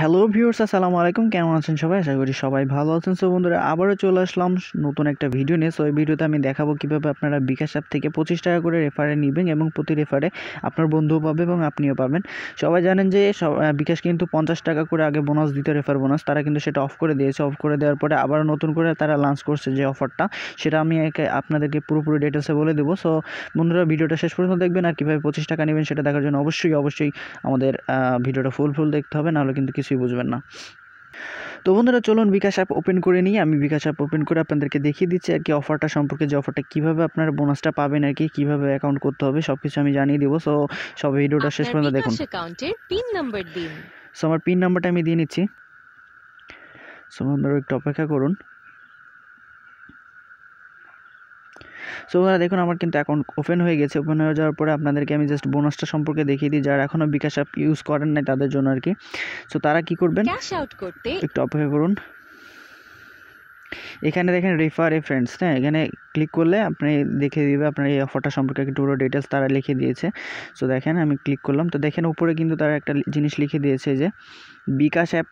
hello viewers আসসালামু আলাইকুম কেমন আছেন সবাই আশা করি সবাই ভালো আছেন সো বন্ধুরা আবারও চলে আসলাম নতুন একটা ভিডিও নিয়ে সো এই ভিডিওতে আমি দেখাবো কীভাবে আপনারা বিকাশ অ্যাপ থেকে পঁচিশ টাকা করে রেফারে নেবেন এবং প্রতি রেফারে আপনার বন্ধুও পাবে এবং আপনিও পাবেন সবাই জানেন যে বিকাশ কিন্তু পঞ্চাশ টাকা করে আগে বোনাস দিত রেফার বোনাস তারা কিন্তু সেটা অফ করে দিয়েছে অফ করে দেওয়ার পরে আবার নতুন করে তারা লঞ্চ করছে যে অফারটা সেটা আমি আপনাদেরকে পুরোপুরি ডিটেলসে বলে দেবো সো বন্ধুরা ভিডিওটা শেষ পর্যন্ত দেখবেন আর কীভাবে পঁচিশ টাকা নেবেন সেটা দেখার জন্য অবশ্যই অবশ্যই আমাদের ভিডিওটা ফুল ফুল দেখতে হবে নাহলে কিন্তু কিছু কিছুই বুঝবেন না তো বন্ধুরা চলুন বিকাশ অ্যাপ ওপেন করে নিয়ে আমি বিকাশ অ্যাপ ওপেন করে আপনাদেরকে দেখিয়ে দিচ্ছি আর কি অফারটা সম্পর্কে যে অফারটা কীভাবে আপনারা বোনাসটা পাবেন আর কি কীভাবে অ্যাকাউন্ট করতে হবে সব কিছু আমি জানিয়ে দেবো সো সব ভিডিওটা শেষ পর্যন্ত দেখুন পিন সো আমার পিন নাম্বারটা আমি দিয়ে নিচ্ছি সো বন্ধুরা একটু অপেক্ষা করুন সো বন্ধুরা দেখুন আমার কিন্তু অ্যাকাউন্ট ওপেন হয়ে গেছে ওপেন হয়ে যাওয়ার পরে আপনাদেরকে আমি জাস্ট বোনাসটা সম্পর্কে দেখিয়ে দিই যারা এখনও বিকাশ অ্যাপ ইউজ করেন নাই তাদের জন্য আর কি সো তারা কি করবেন একটু অপেক্ষা করুন এখানে দেখেন রেফার এ ফ্রেন্ডস হ্যাঁ এখানে ক্লিক করলে আপনি দেখে দিবে আপনার এই অফারটা সম্পর্কে একটু পুরো ডিটেলস তারা লিখে দিয়েছে সো দেখেন আমি ক্লিক করলাম তো দেখেন উপরে কিন্তু তারা একটা জিনিস লিখে দিয়েছে যে বিকাশ অ্যাপ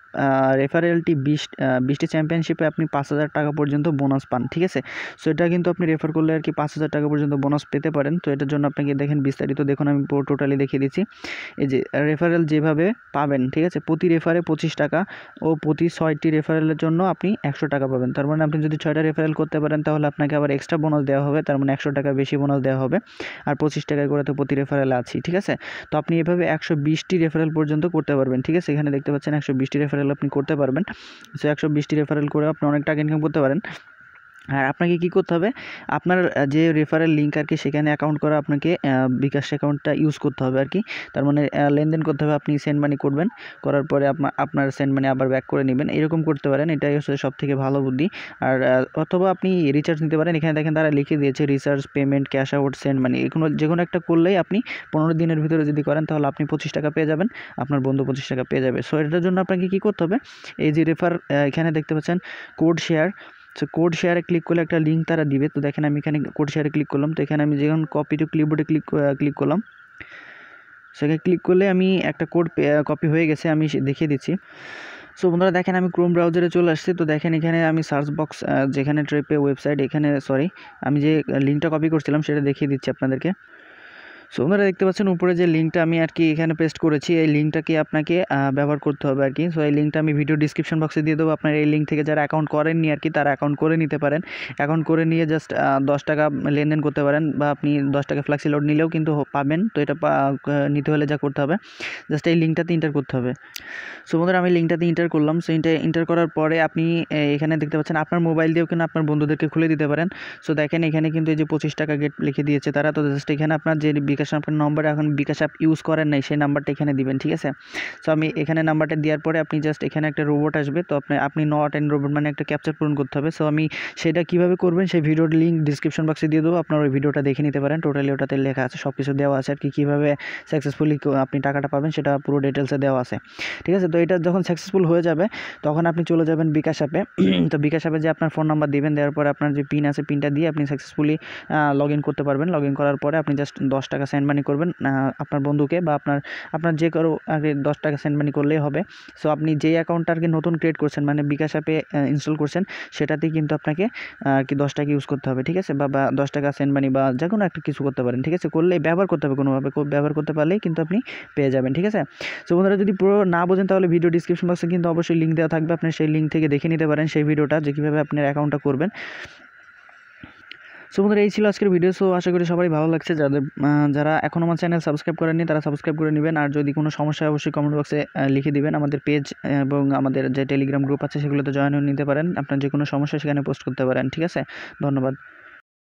রেফারেলটি বিশ বিশটি চ্যাম্পিয়নশিপে আপনি পাঁচ হাজার টাকা পর্যন্ত বোনাস পান ঠিক আছে সো এটা কিন্তু আপনি রেফার করলে আর কি পাঁচ হাজার টাকা পর্যন্ত বোনাস পেতে পারেন তো এটার জন্য আপনাকে দেখেন বিস্তারিত দেখুন আমি টোটালি দেখিয়ে দিচ্ছি এই যে রেফারেল যেভাবে পাবেন ঠিক আছে প্রতি রেফারে পঁচিশ টাকা ও প্রতি ছয়টি রেফারেলের জন্য আপনি একশো টাকা পাবেন তার মানে আপনি যদি ছয়টা রেফারেল করতে পারেন তাহলে আপনাকে আবার এক্সট্রা বোনাস দেওয়া হবে তার মানে একশো টাকা বেশি বোনাস দেওয়া হবে আর পঁচিশ টাকা করে তো প্রতি রেফারেল আছি ঠিক আছে তো আপনি এভাবে একশো বিশটি রেফারেল পর্যন্ত করতে পারবেন ঠিক আছে এখানে দেখতে পাচ্ছেন পাচ্ছেন একশো বিশটি রেফারেল আপনি করতে পারবেন সো একশো বিশটি রেফারেল করে আপনি অনেক টাকা ইনকাম করতে পারেন আর আপনাকে কি করতে হবে আপনার যে রেফারেল লিঙ্ক আর কি সেখানে অ্যাকাউন্ট করা আপনাকে বিকাশ অ্যাকাউন্টটা ইউজ করতে হবে আর কি তার মানে লেনদেন করতে হবে আপনি সেন্ড মানি করবেন করার পরে আপনার আপনার সেন্ড মানি আবার ব্যাক করে নেবেন এরকম করতে পারেন এটাই হচ্ছে সবথেকে ভালো বুদ্ধি আর অথবা আপনি রিচার্জ নিতে পারেন এখানে দেখেন তারা লিখে দিয়েছে recharge payment cash out send money এগুলো যে কোনো একটা করলেই আপনি পনেরো দিনের ভিতরে যদি করেন তাহলে আপনি পঁচিশ টাকা পেয়ে যাবেন আপনার বন্ধু পঁচিশ টাকা পেয়ে যাবে সো এটার জন্য আপনাকে কি করতে হবে এই যে রেফার এখানে দেখতে পাচ্ছেন কোড শেয়ার সো কোড শেয়ারে ক্লিক করলে একটা লিঙ্ক তারা দিবে তো দেখেন আমি এখানে কোড শেয়ারে ক্লিক করলাম তো এখানে আমি যখন কপি টু ক্লিপবোর্ডে ক্লিক ক্লিক করলাম সেখানে ক্লিক করলে আমি একটা কোড কপি হয়ে গেছে আমি দেখিয়ে দিচ্ছি সো বন্ধুরা দেখেন আমি ক্রোম ব্রাউজারে চলে আসছি তো দেখেন এখানে আমি সার্চ বক্স যেখানে ট্রেপে ওয়েবসাইট এখানে সরি আমি যে লিঙ্কটা কপি করছিলাম সেটা দেখিয়ে দিচ্ছি আপনাদেরকে সো আপনারা দেখতে পাচ্ছেন উপরে যে লিঙ্কটা আমি আর কি এখানে পেস্ট করেছি এই কি আপনাকে ব্যবহার করতে হবে আর কি সো এই লিঙ্কটা আমি ভিডিও ডিসক্রিপশন বক্সে দিয়ে দেবো আপনার এই লিঙ্ক থেকে যারা অ্যাকাউন্ট করেননি আর কি তারা অ্যাকাউন্ট করে নিতে পারেন অ্যাকাউন্ট করে নিয়ে জাস্ট দশ টাকা লেনদেন করতে পারেন বা আপনি দশ টাকা ফ্ল্যাক্সি লোড নিলেও কিন্তু পাবেন তো এটা নিতে হলে যা করতে হবে জাস্ট এই লিঙ্কটাতে ইন্টার করতে হবে সো বন্ধুরা আমি লিঙ্কটাতে ইন্টার করলাম সো ইন্টার ইন্টার করার পরে আপনি এখানে দেখতে পাচ্ছেন আপনার মোবাইল দিয়েও কিন্তু আপনার বন্ধুদেরকে খুলে দিতে পারেন সো দেখেন এখানে কিন্তু এই যে পঁচিশ টাকা গেট লিখে দিয়েছে তারা তো জাস্ট এখানে আপনার যে বিকাশ অ্যাপের নম্বরে এখন বিকাশ অ্যাপ ইউজ করেন নাই সেই নাম্বারটা এখানে দিবেন ঠিক আছে সো আমি এখানে নাম্বারটা দেওয়ার পরে আপনি জাস্ট এখানে একটা রোবট আসবে তো আপনি আপনি নট এন্ড রোবট মানে একটা ক্যাপচার পূরণ করতে হবে সো আমি সেটা কীভাবে করবেন সেই ভিডিওর লিঙ্ক ডিসক্রিপশন বক্সে দিয়ে দেবো আপনার ওই ভিডিওটা দেখে নিতে পারেন টোটালি ওটাতে লেখা আছে সব কিছু দেওয়া আছে আর কি কীভাবে সাকসেসফুলি আপনি টাকাটা পাবেন সেটা পুরো ডিটেলসে দেওয়া আছে ঠিক আছে তো এটা যখন সাকসেসফুল হয়ে যাবে তখন আপনি চলে যাবেন বিকাশ অ্যাপে তো বিকাশ অ্যাপে যে আপনার ফোন নাম্বার দেবেন দেওয়ার পরে আপনার যে পিন আছে পিনটা দিয়ে আপনি সাকসেসফুলি লগ করতে পারবেন লগ করার পরে আপনি জাস্ট দশ টাকা টাকা সেন্ড মানি করবেন আপনার বন্ধুকে বা আপনার আপনার যে কারো আগে দশ টাকা সেন্ড মানি করলেই হবে সো আপনি যেই অ্যাকাউন্টটা আর কি নতুন ক্রিয়েট করছেন মানে বিকাশ অ্যাপে ইনস্টল করছেন সেটাতেই কিন্তু আপনাকে আর কি দশ টাকা ইউজ করতে হবে ঠিক আছে বা দশ টাকা সেন্ড মানি বা যে কোনো একটা কিছু করতে পারেন ঠিক আছে করলে ব্যবহার করতে হবে কোনোভাবে ব্যবহার করতে পারলেই কিন্তু আপনি পেয়ে যাবেন ঠিক আছে সো বন্ধুরা যদি পুরো না বোঝেন তাহলে ভিডিও ডিসক্রিপশন বক্সে কিন্তু অবশ্যই লিঙ্ক দেওয়া থাকবে আপনি সেই লিঙ্ক থেকে দেখে নিতে পারেন সেই ভিডিওটা যে কীভাবে আপনার অ্যাকাউন্টটা করবেন সো বন্ধুরা এই ছিল আজকের ভিডিও সো আশা করি সবাই ভালো লাগছে যাদের যারা এখনও আমার চ্যানেল সাবস্ক্রাইব করেননি তারা সাবস্ক্রাইব করে নেবেন আর যদি কোনো সমস্যা অবশ্যই কমেন্ট বক্সে লিখে দিবেন আমাদের পেজ এবং আমাদের যে টেলিগ্রাম গ্রুপ আছে সেগুলোতে জয়েন নিতে পারেন আপনার যে কোনো সমস্যা সেখানে পোস্ট করতে পারেন ঠিক আছে ধন্যবাদ